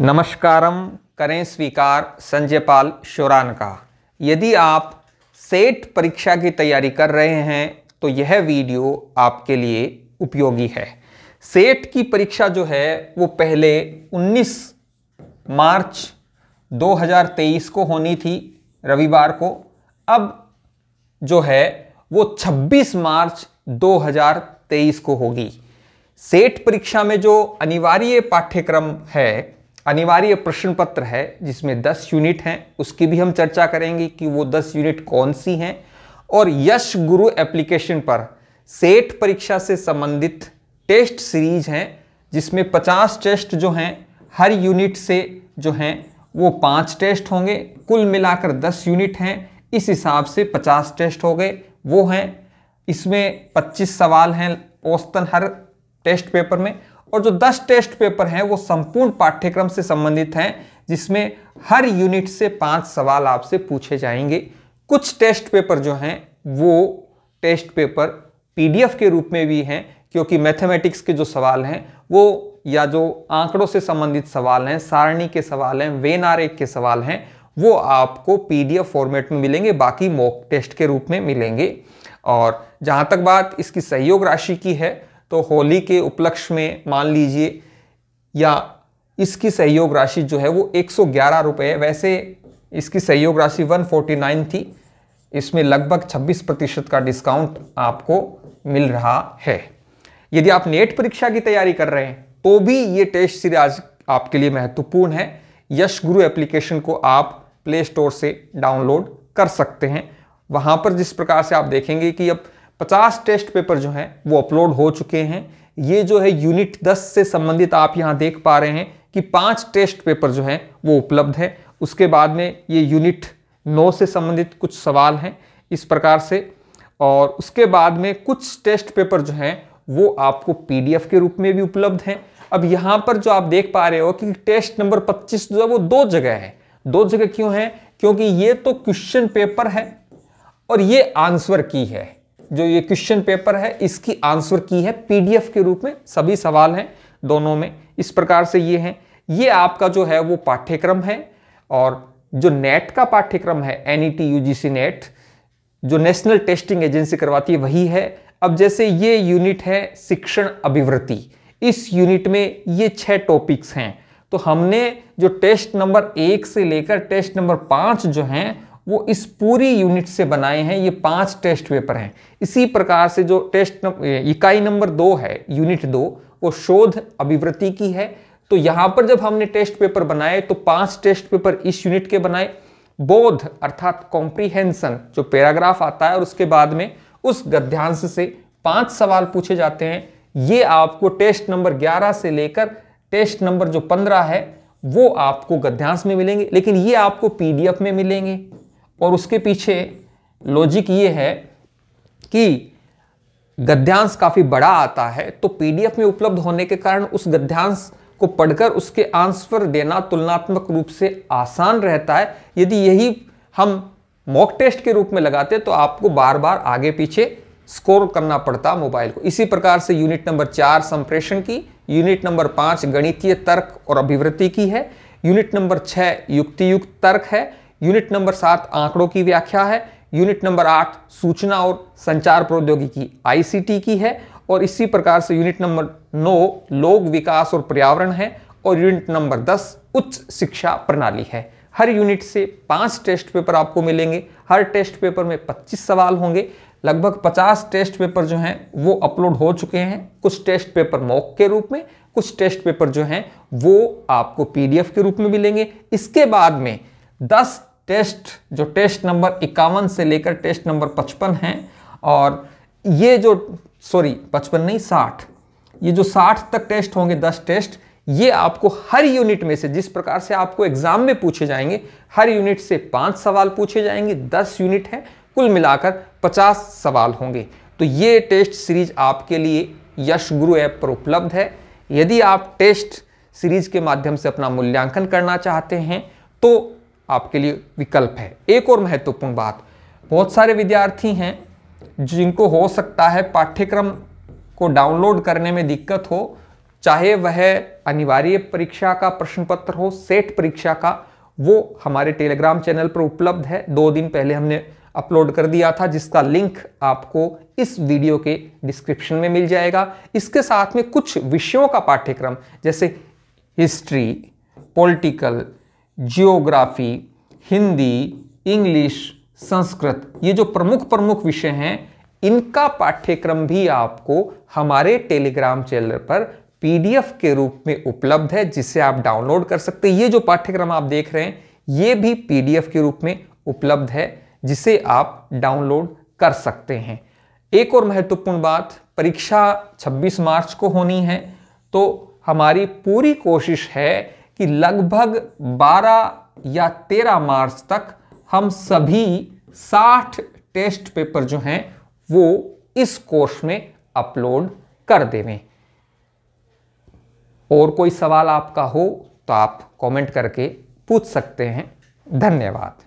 नमस्कारम करें स्वीकार संजय पाल शोरान का यदि आप सेट परीक्षा की तैयारी कर रहे हैं तो यह वीडियो आपके लिए उपयोगी है सेट की परीक्षा जो है वो पहले 19 मार्च 2023 को होनी थी रविवार को अब जो है वो 26 मार्च 2023 को होगी सेट परीक्षा में जो अनिवार्य पाठ्यक्रम है अनिवार्य प्रश्न पत्र है जिसमें 10 यूनिट हैं उसकी भी हम चर्चा करेंगे कि वो 10 यूनिट कौन सी हैं और यश गुरु एप्लीकेशन पर सेठ परीक्षा से संबंधित टेस्ट सीरीज हैं जिसमें 50 टेस्ट जो हैं हर यूनिट से जो हैं वो पाँच टेस्ट होंगे कुल मिलाकर दस यूनिट हैं इस हिसाब से पचास टेस्ट हो गए वो हैं इसमें पच्चीस सवाल हैं औस्तन हर टेस्ट पेपर में और जो 10 टेस्ट पेपर हैं वो संपूर्ण पाठ्यक्रम से संबंधित हैं जिसमें हर यूनिट से पांच सवाल आपसे पूछे जाएंगे कुछ टेस्ट पेपर जो हैं वो टेस्ट पेपर पीडीएफ के रूप में भी हैं क्योंकि मैथमेटिक्स के जो सवाल हैं वो या जो आंकड़ों से संबंधित सवाल हैं सारणी के सवाल हैं वेन आर के सवाल हैं वो आपको पीडीएफ फॉर्मेट में मिलेंगे बाकी मॉक टेस्ट के रूप में मिलेंगे और जहाँ तक बात इसकी सहयोग राशि की है तो होली के उपलक्ष्य में मान लीजिए या इसकी सहयोग राशि जो है वो एक सौ है वैसे इसकी सहयोग राशि 149 थी इसमें लगभग 26 प्रतिशत का डिस्काउंट आपको मिल रहा है यदि आप नेट परीक्षा की तैयारी कर रहे हैं तो भी ये टेस्ट सीरीज आपके लिए महत्वपूर्ण है यश गुरु एप्लीकेशन को आप प्ले स्टोर से डाउनलोड कर सकते हैं वहाँ पर जिस प्रकार से आप देखेंगे कि अब 50 टेस्ट पेपर जो है वो अपलोड हो चुके हैं ये जो है यूनिट 10 से संबंधित आप यहाँ देख पा रहे हैं कि पांच टेस्ट पेपर जो है वो उपलब्ध है उसके बाद में ये यूनिट 9 से संबंधित कुछ सवाल हैं इस प्रकार से और उसके बाद में कुछ टेस्ट पेपर जो हैं वो आपको पीडीएफ के रूप में भी उपलब्ध हैं अब यहाँ पर जो आप देख पा रहे हो कि टेस्ट नंबर पच्चीस जो है वो दो जगह है दो जगह क्यों है क्योंकि ये तो क्वेश्चन पेपर है और ये आंसर की है जो ये क्वेश्चन पेपर है इसकी आंसर की है पीडीएफ के रूप में सभी सवाल हैं दोनों में इस प्रकार से ये हैं ये आपका जो है वो पाठ्यक्रम है और जो नेट का पाठ्यक्रम है एन ई e नेट जो नेशनल टेस्टिंग एजेंसी करवाती है वही है अब जैसे ये यूनिट है शिक्षण अभिवृत्ति इस यूनिट में ये छह टॉपिक्स हैं तो हमने जो टेस्ट नंबर एक से लेकर टेस्ट नंबर पाँच जो हैं वो इस पूरी यूनिट से बनाए हैं ये पांच टेस्ट पेपर हैं इसी प्रकार से जो टेस्ट इकाई नंबर दो है यूनिट दो वो शोध अभिवृत्ति की है तो यहां पर जब हमने टेस्ट पेपर बनाए तो पांच टेस्ट पेपर इस यूनिट के बनाए बोध अर्थात कॉम्प्रीहेंशन जो पैराग्राफ आता है और उसके बाद में उस गद्यांश से पांच सवाल पूछे जाते हैं ये आपको टेस्ट नंबर 11 से लेकर टेस्ट नंबर जो 15 है वो आपको गद्यांश में मिलेंगे लेकिन ये आपको पीडीएफ में मिलेंगे और उसके पीछे लॉजिक ये है कि गद्यांश काफ़ी बड़ा आता है तो पीडीएफ में उपलब्ध होने के कारण उस गद्यांश को पढ़कर उसके आंसर देना तुलनात्मक रूप से आसान रहता है यदि यही हम मॉक टेस्ट के रूप में लगाते तो आपको बार बार आगे पीछे स्कोर करना पड़ता मोबाइल को इसी प्रकार से यूनिट नंबर चार संप्रेषण की यूनिट नंबर पाँच गणितीय तर्क और अभिवृत्ति की है यूनिट नंबर छः युक्तियुक्त तर्क है यूनिट नंबर सात आंकड़ों की व्याख्या है यूनिट नंबर आठ सूचना और संचार प्रौद्योगिकी आईसीटी की है और इसी प्रकार से यूनिट नंबर नौ लोक विकास और पर्यावरण है और यूनिट नंबर दस उच्च शिक्षा प्रणाली है हर यूनिट से पांच टेस्ट पेपर आपको मिलेंगे हर टेस्ट पेपर में पच्चीस सवाल होंगे लगभग पचास टेस्ट पेपर जो हैं वो अपलोड हो चुके हैं कुछ टेस्ट पेपर मॉक के रूप में कुछ टेस्ट पेपर जो हैं वो आपको पीडीएफ के रूप में मिलेंगे इसके बाद में दस टेस्ट जो टेस्ट नंबर इक्यावन से लेकर टेस्ट नंबर पचपन है और ये जो सॉरी पचपन नहीं साठ ये जो साठ तक टेस्ट होंगे दस टेस्ट ये आपको हर यूनिट में से जिस प्रकार से आपको एग्जाम में पूछे जाएंगे हर यूनिट से पांच सवाल पूछे जाएंगे दस यूनिट है कुल मिलाकर पचास सवाल होंगे तो ये टेस्ट सीरीज आपके लिए यश गुरु ऐप पर उपलब्ध है यदि आप टेस्ट सीरीज के माध्यम से अपना मूल्यांकन करना चाहते हैं तो आपके लिए विकल्प है एक और महत्वपूर्ण बात बहुत सारे विद्यार्थी हैं जिनको हो सकता है पाठ्यक्रम को डाउनलोड करने में दिक्कत हो चाहे वह अनिवार्य परीक्षा का प्रश्न पत्र हो सेट परीक्षा का वो हमारे टेलीग्राम चैनल पर उपलब्ध है दो दिन पहले हमने अपलोड कर दिया था जिसका लिंक आपको इस वीडियो के डिस्क्रिप्शन में मिल जाएगा इसके साथ में कुछ विषयों का पाठ्यक्रम जैसे history political geography Hindi English Sanskrit ये जो प्रमुख प्रमुख विषय हैं इनका पाठ्यक्रम भी आपको हमारे टेलीग्राम चैनल पर पीडीएफ के रूप में उपलब्ध है जिसे आप डाउनलोड कर सकते हैं ये जो पाठ्यक्रम आप देख रहे हैं ये भी पीडीएफ के रूप में उपलब्ध है जिसे आप डाउनलोड कर सकते हैं एक और महत्वपूर्ण बात परीक्षा 26 मार्च को होनी है तो हमारी पूरी कोशिश है कि लगभग 12 या 13 मार्च तक हम सभी 60 टेस्ट पेपर जो हैं वो इस कोर्स में अपलोड कर देवें और कोई सवाल आपका हो तो आप कमेंट करके पूछ सकते हैं धन्यवाद